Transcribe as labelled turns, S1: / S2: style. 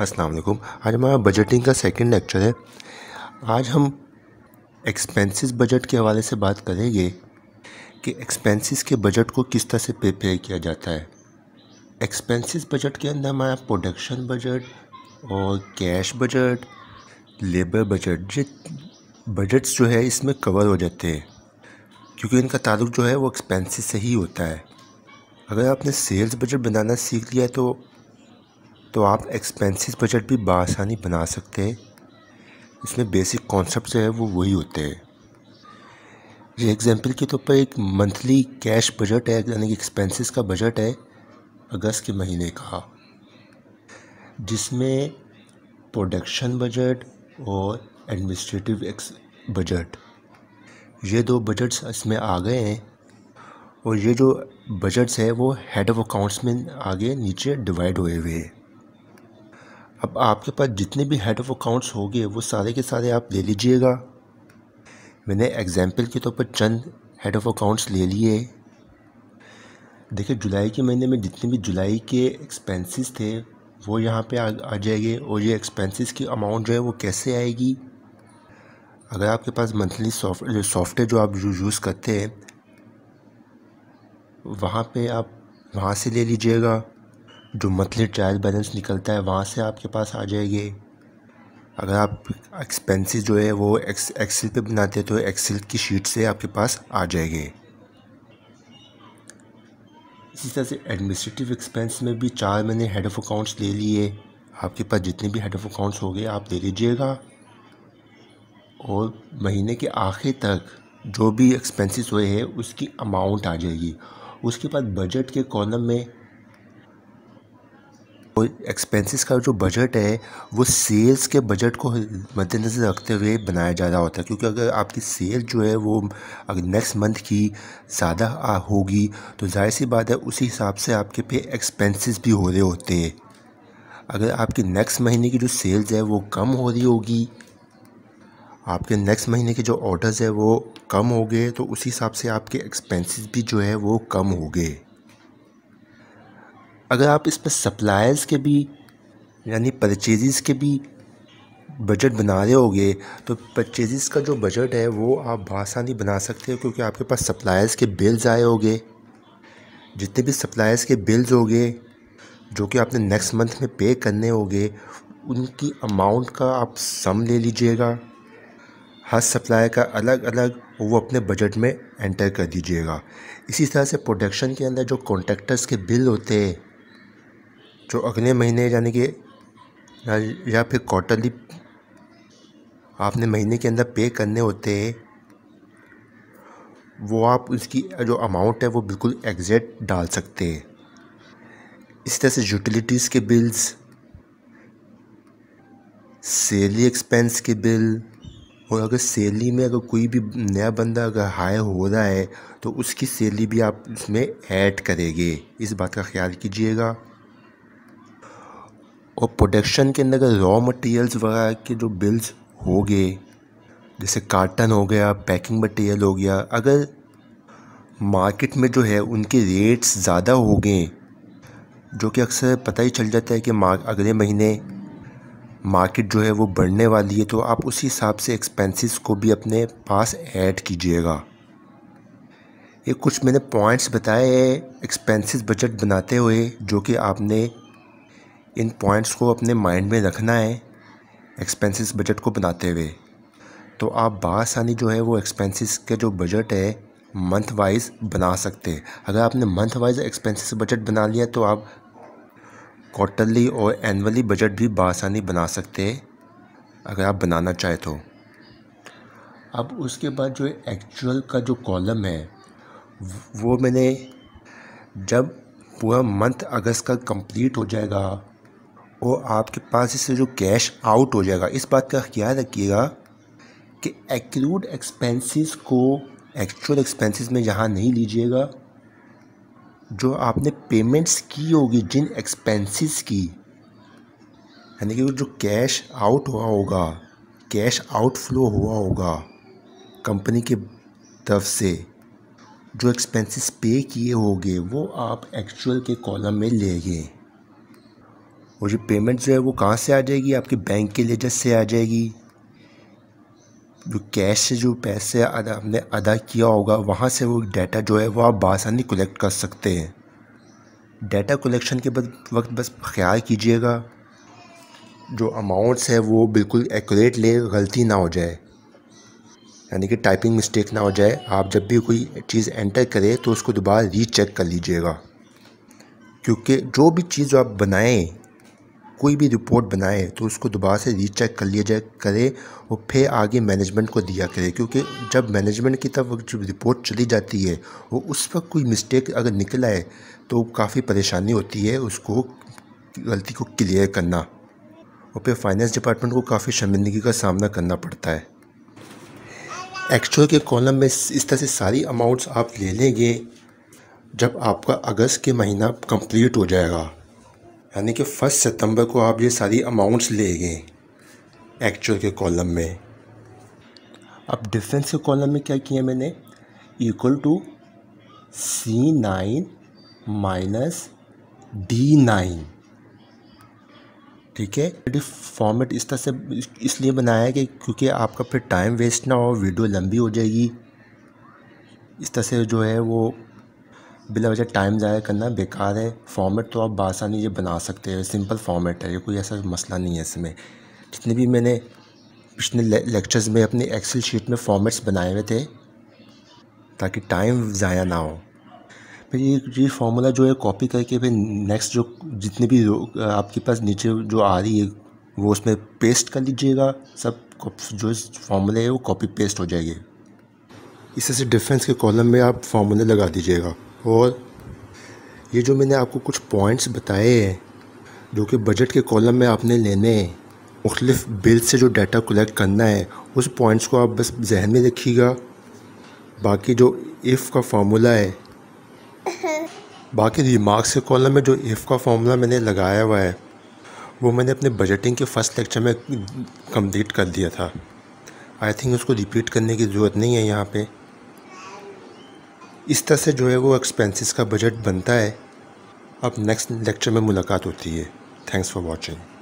S1: अस्सलाम वालेकुम आज हमारा बजटिंग का सेकंड लेक्चर है आज हम एक्सपेंसेस बजट के हवाले से बात करेंगे कि एक्सपेंसेस के बजट को किस तरह से प्रिपेयर किया जाता है एक्सपेंसेस बजट के अंदर हमारा प्रोडक्शन बजट और कैश बजट लेबर बजट ये बजट्स जो है इसमें कवर हो जाते हैं क्योंकि इनका ताल्लुक जो है वो एक्सपेंसेस से ही होता है अगर आपने सेल्स बजट बनाना सीख लिया है तो तो आप एक्सपेंसिस बजट भी बसानी बना सकते हैं इसमें बेसिक कॉन्सेप्ट जो है वो वही होते हैं ये एग्जांपल के तौर पर एक मंथली कैश बजट है यानी कि एक्सपेंसेस का बजट है अगस्त के महीने का जिसमें प्रोडक्शन बजट और एडमिनिस्ट्रेटिव एक्स बजट ये दो बजट्स इसमें आ गए हैं और ये जो बजट्स है वो हेड ऑफ अकाउंट्स में आगे नीचे डिवाइड हुए हुए हैं अब आपके पास जितने भी हेड ऑफ़ अकाउंट्स होंगे वो सारे के सारे आप ले लीजिएगा मैंने एग्ज़ाम्पल के तौर पर चंद हेड ऑफ़ अकाउंट्स ले लिए देखिए जुलाई के महीने में जितने भी जुलाई के एक्सपेंसेस थे वो यहाँ पे आ, आ जाएंगे और ये एक्सपेंसेस की अमाउंट जो है वो कैसे आएगी अगर आपके पास मंथली सॉफ्ट सॉफ्टवेयर जो आप यूज़ करते हैं वहाँ पे आप वहाँ से ले लीजिएगा जो मंथली ट्रायल बैलेंस निकलता है वहाँ से आपके पास आ जाएगी अगर आप एक्सपेंसेस जो है वो एक्स एक्सेल पे बनाते हैं तो एक्सेल की शीट से आपके पास आ जाएंगे इसी तरह से एडमिनिस्ट्रेटिव एक्सपेंस में भी चार मैंने हेड ऑफ़ अकाउंट्स ले लिए आपके पास जितने भी हेड ऑफ़ अकाउंट्स हो गए आप ले लीजिएगा और महीने के आखिर तक जो भी एक्सपेंसेस हुए हैं उसकी अमाउंट आ जाएगी उसके बाद बजट के कॉलम में एक्सपेंसेस का जो बजट है वो सेल्स के बजट को मद्देनज़र रखते हुए बनाया जा रहा होता है क्योंकि अगर आपकी सेल जो है वो अगर नेक्स्ट मंथ की ज़्यादा होगी तो जाहिर सी बात है उसी हिसाब से आपके पे एक्सपेंसेस भी हो रहे होते हैं अगर आपकी नेक्स्ट महीने की जो सेल्स है वो कम हो रही होगी आपके नेक्स्ट महीने के जो ऑर्डर्स है वो कम हो गए तो उसी हिसाब से आपके एक्सपेंसेस भी जो है वो कम हो गए अगर आप इस पर सप्लायर्स के भी यानी परचेजेस के भी बजट बना रहे होगे तो परचेजेस का जो बजट है वो आप बासानी बना सकते हो क्योंकि आपके पास सप्लायर्स के बिल्स आए होंगे जितने भी सप्लायर्स के बिल्स होंगे जो कि आपने नेक्स्ट मंथ में पे करने होंगे उनकी अमाउंट का आप सम ले लीजिएगा हर सप्लायर का अलग अलग वो अपने बजट में एंटर कर दीजिएगा इसी तरह से प्रोडक्शन के अंदर जो कॉन्ट्रेक्टर्स के बिल होते हैं जो अगले महीने यानी कि या फिर क्वार्टरली आपने महीने के अंदर पे करने होते हैं वो आप उसकी जो अमाउंट है वो बिल्कुल एग्जैक्ट डाल सकते हैं इस तरह से यूटिलिटीज़ के बिल्स सेली एक्सपेंस के बिल और अगर सेली में अगर कोई भी नया बंदा अगर हाई हो रहा है तो उसकी सेली भी आप इसमें ऐड करेंगे इस बात का ख्याल कीजिएगा और प्रोडक्शन के अंदर रॉ मटेरियल्स वगैरह के जो बिल्स हो गए जैसे कार्टन हो गया पैकिंग मटेरियल हो गया अगर मार्केट में जो है उनके रेट्स ज़्यादा हो गए जो कि अक्सर पता ही चल जाता है कि अगले महीने मार्केट जो है वो बढ़ने वाली है तो आप उसी हिसाब से एक्सपेंसेस को भी अपने पास ऐड कीजिएगा ये कुछ मैंने पॉइंट्स बताए हैं एक्सपेंसेस बजट बनाते हुए जो कि आपने इन पॉइंट्स को अपने माइंड में रखना है एक्सपेंसेस बजट को बनाते हुए तो आप बासानी जो है वो एक्सपेंसेस के जो बजट है मंथ वाइज बना सकते हैं अगर आपने मंथ वाइज एक्सपेंसेस बजट बना लिया तो आप क्वार्टरली और एनअली बजट भी बासानी बना सकते हैं अगर आप बनाना चाहे तो अब उसके बाद जो एक्चुअल का जो कॉलम है वो मैंने जब पूरा मंथ अगस्त का कंप्लीट हो जाएगा और आपके पास इससे जो कैश आउट हो जाएगा इस बात का ख्याल रखिएगा कि एक्रूड एक्सपेंसेस को एक्चुअल एक्सपेंसेस में यहाँ नहीं लीजिएगा जो आपने पेमेंट्स की होगी जिन एक्सपेंसेस की यानी कि जो कैश आउट हुआ होगा कैश आउटफ्लो हुआ होगा कंपनी के तरफ से जो एक्सपेंसेस पे किए होंगे वो आप एक्चुअल के कॉलम में लेंगे और जो पेमेंट जो है वो कहाँ से आ जाएगी आपके बैंक के लेजर से आ जाएगी जो कैश से जो पैसे अदा आपने अदा किया होगा वहाँ से वो डाटा जो है वो आप बासानी कलेक्ट कर सकते हैं डाटा कलेक्शन के बाद वक्त बस ख्याल कीजिएगा जो अमाउंट्स है वो बिल्कुल एक्यूरेट ले गलती ना हो जाए यानी कि टाइपिंग मिस्टेक ना हो जाए आप जब भी कोई चीज़ एंटर करें तो उसको दोबारा रीचेक कर लीजिएगा क्योंकि जो भी चीज़ आप बनाएं कोई भी रिपोर्ट बनाए तो उसको दोबारा से रीचेक कर लिया जाए करे और फिर आगे मैनेजमेंट को दिया करे क्योंकि जब मैनेजमेंट की तरफ जब रिपोर्ट चली जाती है और उस पर कोई मिस्टेक अगर निकल आए तो काफ़ी परेशानी होती है उसको गलती को क्लियर करना और फिर फाइनेंस डिपार्टमेंट को काफ़ी शर्मिंदगी का सामना करना पड़ता है एक्चुअल के कॉलम में इस तरह से सारी अमाउंट्स आप ले लेंगे जब आपका अगस्त के महीना कंप्लीट हो जाएगा यानी कि फ़र्स्ट सितंबर को आप ये सारी अमाउंट्स ले गए एक्चुअल के कॉलम में अब डिफेंस के कॉलम में क्या किया मैंने equal to C nine minus D nine ठीक है फॉर्मेट इस तरह से इसलिए बनाया है कि क्योंकि आपका फिर टाइम वेस्ट ना हो वीडियो लंबी हो जाएगी इस तरह से जो है वो बिला वजह टाइम ज़ाया करना बेकार है फॉर्मेट तो आप बासानी ये बना सकते हैं सिंपल फॉर्मेट है ये कोई ऐसा मसला नहीं है इसमें जितने भी मैंने पिछले लेक्चर्स में अपनी एक्सेल शीट में फॉर्मेट्स बनाए हुए थे ताकि टाइम ज़ाया ना हो फिर ये ये फार्मूला जो है कॉपी करके फिर नेक्स्ट जो जितने भी आपके पास नीचे जो आ रही है वो उसमें पेस्ट कर लीजिएगा सब जो फार्मूले है वो कॉपी पेस्ट हो जाएगी इससे डिफेंस के कॉलम में आप फार्मूले लगा दीजिएगा और ये जो मैंने आपको कुछ पॉइंट्स बताए हैं जो कि बजट के कॉलम में आपने लेने हैं मुख्तलिफ बिल से जो डाटा कलेक्ट करना है उस पॉइंट्स को आप बस जहन में रखिएगा बाकी जो इफ़ का फार्मूला है बाकी रिमार्क्स के कॉलम में जो इफ़ का फार्मूला मैंने लगाया हुआ है वो मैंने अपने बजटिंग के फ़र्स्ट लेक्चर में कम्प्लीट कर दिया था आई थिंक उसको रिपीट करने की ज़रूरत नहीं है यहाँ पर इस तरह से जो है वो एक्सपेंसेस का बजट बनता है अब नेक्स्ट लेक्चर में मुलाकात होती है थैंक्स फॉर वॉचिंग